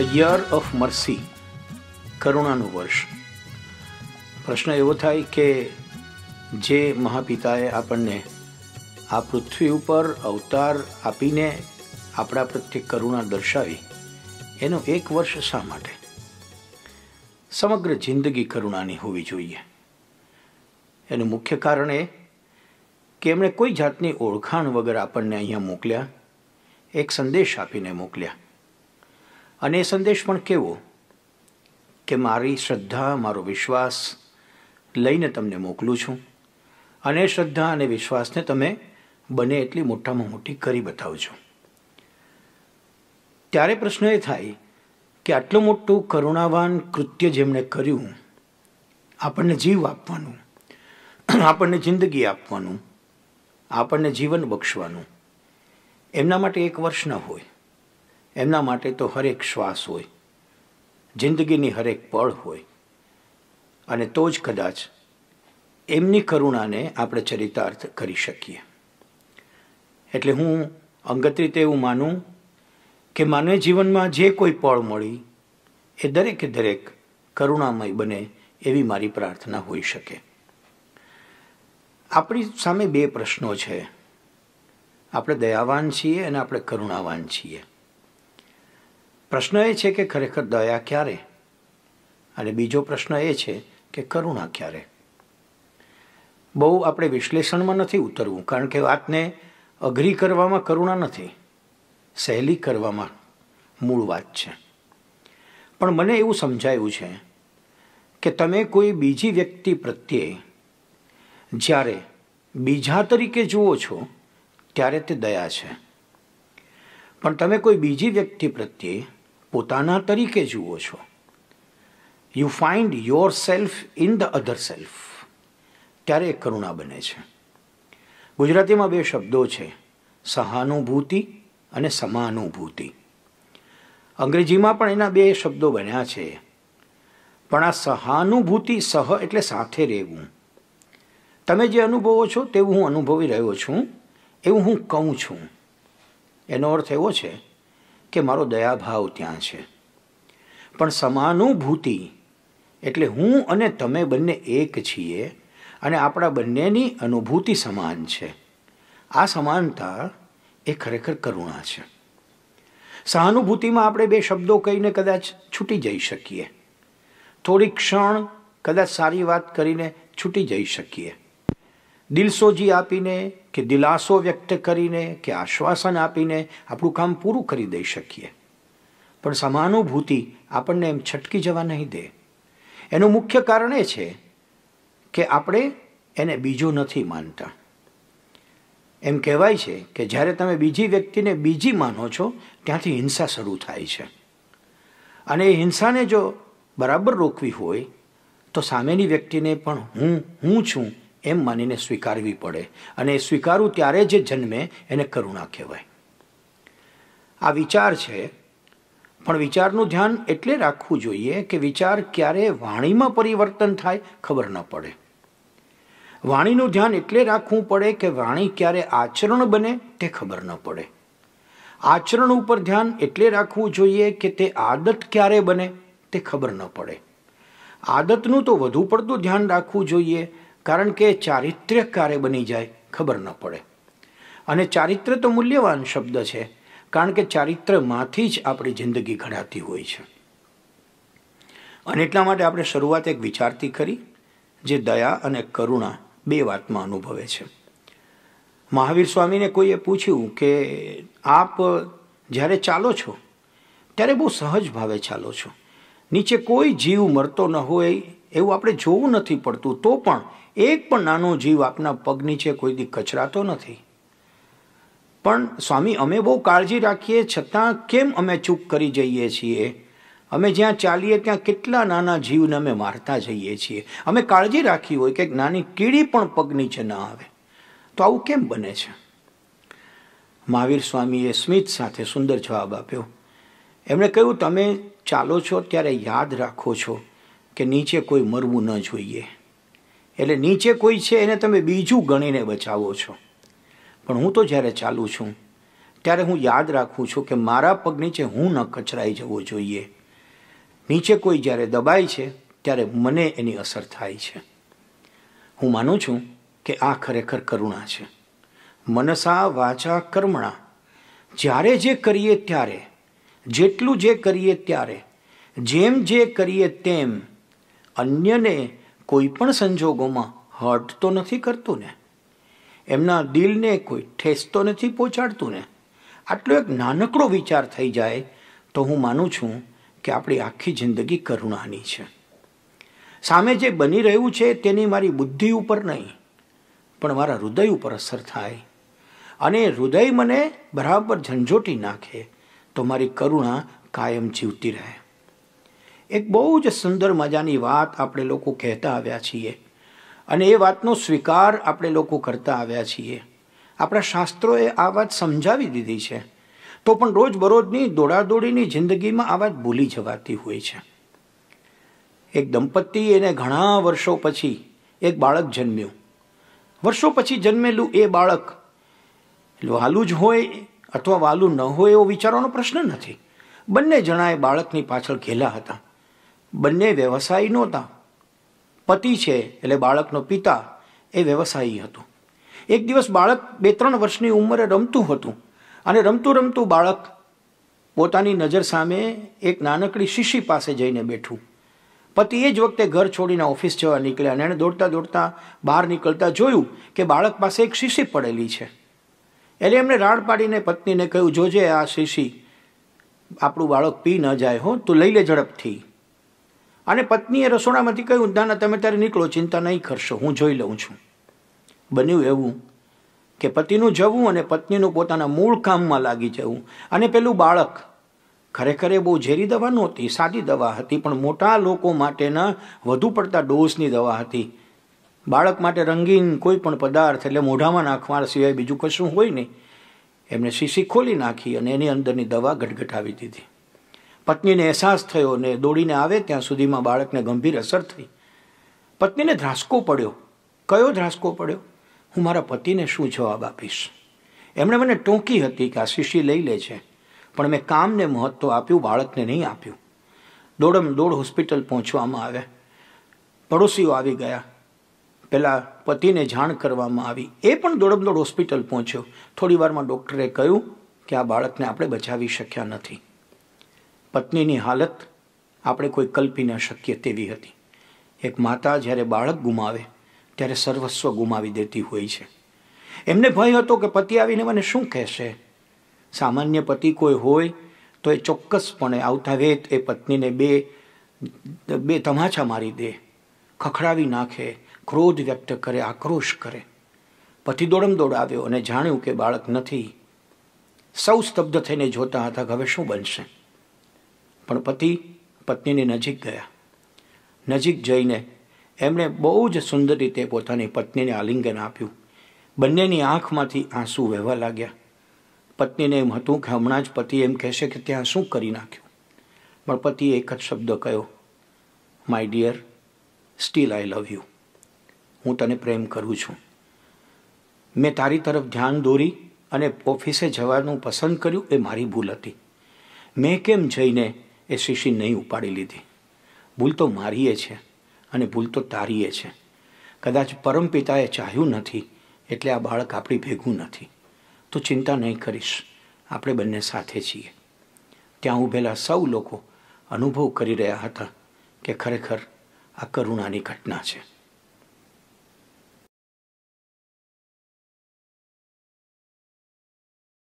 a year of mercy કરુણાનું વર્ષ પ્રશ્ન એવો થાય કે જે મહાપિતાએ આપણને આ પૃથ્વી ઉપર અવતાર આપીને આપણા પ્રત્યે કરુણા દર્શાવી એનો એક વર્ષ શા માટે સમગ્ર જિંદગી કરુણાની હોવી જોઈએ એનું મુખ્ય કારણ એ કે એમણે કોઈ જાતની ઓળખાણ વગર આપણને અહીંયા મોકલ્યા એક સંદેશ આપીને મોકલ્યા અને એ સંદેશ પણ કેવો કે મારી શ્રદ્ધા મારો વિશ્વાસ લઈને તમને મોકલું છું અને શ્રદ્ધા અને વિશ્વાસને તમે બને એટલી મોટામાં મોટી કરી બતાવજો ત્યારે પ્રશ્ન એ થાય કે આટલું મોટું કરુણાવાન કૃત્ય જેમણે કર્યું આપણને જીવ આપવાનું આપણને જિંદગી આપવાનું આપણને જીવન બક્ષવાનું એમના માટે એક વર્ષ ન હોય એમના માટે તો હરેક શ્વાસ હોય જિંદગીની હરેક પળ હોય અને તો જ કદાચ એમની કરુણાને આપણે ચરિતાર્થ કરી શકીએ એટલે હું અંગત રીતે એવું માનું કે માનવ જીવનમાં જે કોઈ પળ મળી એ દરેકે દરેક કરુણામય બને એવી મારી પ્રાર્થના હોઈ શકે આપણી સામે બે પ્રશ્નો છે આપણે દયાવાન છીએ અને આપણે કરુણાવાન છીએ પ્રશ્ન એ છે કે ખરેખર દયા ક્યારે અને બીજો પ્રશ્ન એ છે કે કરુણા ક્યારે બહુ આપણે વિશ્લેષણમાં નથી ઉતરવું કારણ કે વાતને અઘરી કરવામાં કરુણા નથી સહેલી કરવામાં મૂળ વાત છે પણ મને એવું સમજાયું છે કે તમે કોઈ બીજી વ્યક્તિ પ્રત્યે જ્યારે બીજા તરીકે જુઓ છો ત્યારે તે દયા છે પણ તમે કોઈ બીજી વ્યક્તિ પ્રત્યે પોતાના તરીકે જુઓ છો you find yourself in the other self ત્યારે કરુણા બને છે ગુજરાતીમાં બે શબ્દો છે સહાનુભૂતિ અને સમાનુભૂતિ અંગ્રેજીમાં પણ એના બે શબ્દો બન્યા છે પણ આ સહાનુભૂતિ સહ એટલે સાથે રહેવું તમે જે અનુભવો છો તેવું હું અનુભવી રહ્યો છું એવું હું કહું છું એનો અર્થ એવો છે કે મારો દયાભાવ ત્યાં છે પણ સમાનુભૂતિ એટલે હું અને તમે બંને એક છીએ અને આપણા બંનેની અનુભૂતિ સમાન છે આ સમાનતા એ ખરેખર કરુણા છે સહાનુભૂતિમાં આપણે બે શબ્દો કહીને કદાચ છૂટી જઈ શકીએ થોડી ક્ષણ કદાચ સારી વાત કરીને છૂટી જઈ શકીએ દિલસોજી આપીને કે દિલાસો વ્યક્ત કરીને કે આશ્વાસન આપીને આપણું કામ પૂરું કરી દઈ શકીએ પણ સમાનુભૂતિ આપણને એમ છટકી જવા નહીં દે એનું મુખ્ય કારણ એ છે કે આપણે એને બીજો નથી માનતા એમ કહેવાય છે કે જ્યારે તમે બીજી વ્યક્તિને બીજી માનો છો ત્યાંથી હિંસા શરૂ થાય છે અને એ હિંસાને જો બરાબર રોકવી હોય તો સામેની વ્યક્તિને પણ હું હું છું એમ માનીને સ્વીકારવી પડે અને સ્વીકારવું ત્યારે જે જન્મે એને કરુણા કહેવાય આ વિચાર છે પણ વિચારનું ધ્યાન એટલે રાખવું જોઈએ કે વિચાર ક્યારે વાણીમાં પરિવર્તન થાય ખબર ન પડે વાણીનું ધ્યાન એટલે રાખવું પડે કે વાણી ક્યારે આચરણ બને તે ખબર ન પડે આચરણ ઉપર ધ્યાન એટલે રાખવું જોઈએ કે તે આદત ક્યારે બને તે ખબર ન પડે આદતનું તો વધુ પડતું ધ્યાન રાખવું જોઈએ કારણ કે ચારિત્ર્ય ક્યારે બની જાય ખબર ન પડે અને ચારિત્ર તો મૂલ્યવાન શબ્દ છે કારણ કે ચારિત્રમાંથી જ આપણી જિંદગી ઘડાતી હોય છે અને એટલા માટે આપણે શરૂઆત એક વિચારતી કરી જે દયા અને કરુણા બે વાતમાં અનુભવે છે મહાવીર સ્વામીને કોઈએ પૂછ્યું કે આપ જ્યારે ચાલો છો ત્યારે બહુ સહજ ભાવે ચાલો છો નીચે કોઈ જીવ મરતો ન હોય એવું આપણે જોવું નથી પડતું તો પણ એક પણ નાનો જીવ આપના પગ નીચે કોઈ દી કચરાતો નથી પણ સ્વામી અમે બહુ કાળજી રાખીએ છતાં કેમ અમે ચૂક કરી જઈએ છીએ અમે જ્યાં ચાલીએ ત્યાં કેટલા નાના જીવને અમે મારતા જઈએ છીએ અમે કાળજી રાખી હોય કે નાની કીડી પણ પગ નીચે ના આવે તો આવું કેમ બને છે મહાવીર સ્વામીએ સ્મિત સાથે સુંદર જવાબ આપ્યો એમણે કહ્યું તમે ચાલો છો ત્યારે યાદ રાખો છો કે નીચે કોઈ મરવું ન જોઈએ એટલે નીચે કોઈ છે એને તમે બીજું ગણીને બચાવો છો પણ હું તો જ્યારે ચાલું છું ત્યારે હું યાદ રાખું છું કે મારા પગ નીચે હું ન કચરાઈ જવો જોઈએ નીચે કોઈ જ્યારે દબાય છે ત્યારે મને એની અસર થાય છે હું માનું છું કે આ ખરેખર કરુણા છે મનસા વાચા કર્મણા જ્યારે જે કરીએ ત્યારે જેટલું જે કરીએ ત્યારે જેમ જે કરીએ તેમ અન્યને કોઈ પણ સંજોગોમાં હર્ટ તો નથી કરતું ને એમના દિલને કોઈ ઠેસ તો નથી પહોંચાડતું ને આટલો એક નાનકડો વિચાર થઈ જાય તો હું માનું છું કે આપણી આખી જિંદગી કરુણાની છે સામે જે બની રહ્યું છે તેની મારી બુદ્ધિ ઉપર નહીં પણ મારા હૃદય ઉપર અસર થાય અને હૃદય મને બરાબર ઝંઝોટી નાખે તો મારી કરુણા કાયમ જીવતી રહે એક બહુ જ સુંદર મજાની વાત આપણે લોકો કહેતા આવ્યા છીએ અને એ વાતનો સ્વીકાર આપણે લોકો કરતા આવ્યા છીએ આપણા શાસ્ત્રોએ આ વાત સમજાવી દીધી છે તો પણ રોજબરોજની દોડાદોડીની જિંદગીમાં આ વાત ભૂલી જવાતી હોય છે એક દંપતી એને ઘણા વર્ષો પછી એક બાળક જન્મ્યું વર્ષો પછી જન્મેલું એ બાળક વાલું જ હોય અથવા વાલું ન હોય એવો વિચારવાનો પ્રશ્ન નથી બંને જણા એ બાળકની પાછળ ઘેલા હતા બંને વ્યવસાયી નહોતા પતિ છે એટલે બાળકનો પિતા એ વ્યવસાયી હતો એક દિવસ બાળક બે ત્રણ વર્ષની ઉંમરે રમતું હતું અને રમતું રમતું બાળક પોતાની નજર સામે એક નાનકડી શીશી પાસે જઈને બેઠું પતિ એ જ વખતે ઘર છોડીને ઓફિસ જવા નીકળ્યા અને એણે દોડતા દોડતા બહાર નીકળતા જોયું કે બાળક પાસે એક શીશી પડેલી છે એટલે એમણે રાડ પાડીને પત્નીને કહ્યું જોજે આ શીશી આપણું બાળક પી ન જાય હો તું લઈ લે ઝડપથી અને પત્નીએ રસોડામાંથી કહ્યું ના ના તમે ત્યારે નીકળો ચિંતા નહીં કરશો હું જોઈ લઉં છું બન્યું એવું કે પતિનું જવું અને પત્નીનું પોતાના મૂળ કામમાં લાગી જવું અને પેલું બાળક ખરેખર એ બહુ ઝેરી દવા નહોતી સાદી દવા હતી પણ મોટા લોકો માટેના વધુ પડતા ડોઝની દવા હતી બાળક માટે રંગીન કોઈ પણ પદાર્થ એટલે મોઢામાં નાખવા સિવાય બીજું કશું હોય નહીં એમને શીશી ખોલી નાખી અને એની અંદરની દવા ગટગટાવી દીધી પત્નીને અહેસાસ થયો ને દોડીને આવે ત્યાં સુધીમાં બાળકને ગંભીર અસર થઈ પત્નીને ધ્રાસકો પડ્યો કયો ધ્રાસકો પડ્યો હું મારા પતિને શું જવાબ આપીશ એમણે મને ટોંકી હતી કે આ શિશી લઈ લે છે પણ મેં કામને મહત્ત્વ આપ્યું બાળકને નહીં આપ્યું દોડમ દોડ હોસ્પિટલ પહોંચવામાં આવે પડોશીઓ આવી ગયા પહેલાં પતિને જાણ કરવામાં આવી એ પણ દોડમ દોડ હોસ્પિટલ પહોંચ્યો થોડી વારમાં ડૉક્ટરે કહ્યું કે આ બાળકને આપણે બચાવી શક્યા નથી પત્નીની હાલત આપણે કોઈ કલ્પી ન શકીએ તેવી હતી એક માતા જ્યારે બાળક ગુમાવે ત્યારે સર્વસ્વ ગુમાવી દેતી હોય છે એમને ભય હતો કે પતિ આવીને મને શું કહેશે સામાન્ય પતિ કોઈ હોય તો એ ચોક્કસપણે આવતા વેત એ પત્નીને બે બે તમાચા મારી દે ખખડાવી નાખે ક્રોધ વ્યક્ત કરે આક્રોશ કરે પતિ દોડમ દોડ આવ્યો અને જાણ્યું કે બાળક નથી સૌ સ્તબ્ધ થઈને જોતા હતા કે હવે શું બનશે પણ પતિ પત્નીની નજીક ગયા નજીક જઈને એમણે બહુ જ સુંદર રીતે પોતાની પત્નીને આલિંગન આપ્યું બંનેની આંખમાંથી આંસુ વહેવા લાગ્યા પત્નીને એમ હતું કે હમણાં જ પતિ એમ કહેશે કે ત્યાં શું કરી નાખ્યું પણ પતિએ એક જ શબ્દ કહ્યો my dear still I love you હું તને પ્રેમ કરું છું મેં તારી તરફ ધ્યાન દોરી અને ઓફિસે જવાનું પસંદ કર્યું એ મારી ભૂલ હતી મેં કેમ જઈને એ શીશી નહીં ઉપાડી લીધી ભૂલ તો મારીએ છે અને ભૂલ તો તારીએ છે કદાચ પરમપિતાએ ચાહ્યું નથી એટલે આ બાળક આપણી ભેગું નથી તો ચિંતા નહીં કરીશ આપણે બંને સાથે છીએ ત્યાં ઊભેલા સૌ લોકો અનુભવ કરી રહ્યા હતા કે ખરેખર આ કરુણાની ઘટના છે